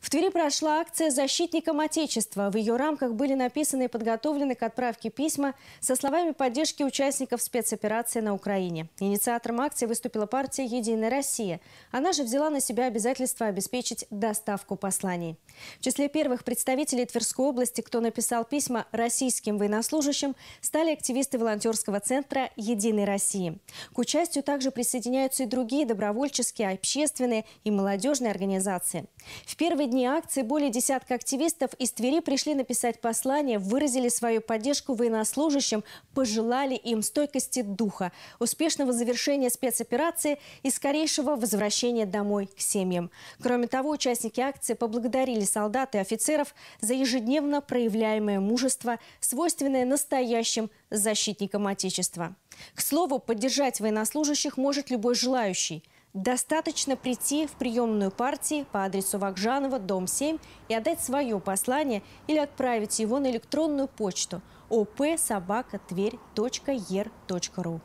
В Твери прошла акция «Защитникам Отечества». В ее рамках были написаны и подготовлены к отправке письма со словами поддержки участников спецоперации на Украине. Инициатором акции выступила партия «Единая Россия». Она же взяла на себя обязательство обеспечить доставку посланий. В числе первых представителей Тверской области, кто написал письма российским военнослужащим, стали активисты волонтерского центра «Единой России». К участию также присоединяются и другие добровольческие, общественные и молодежные организации. В первый дни акции более десятка активистов из Твери пришли написать послание, выразили свою поддержку военнослужащим, пожелали им стойкости духа, успешного завершения спецоперации и скорейшего возвращения домой к семьям. Кроме того, участники акции поблагодарили солдат и офицеров за ежедневно проявляемое мужество, свойственное настоящим защитникам Отечества. К слову, поддержать военнослужащих может любой желающий – Достаточно прийти в приемную партии по адресу Вакжанова, дом 7 и отдать свое послание или отправить его на электронную почту opsobakatверь.ер.ру.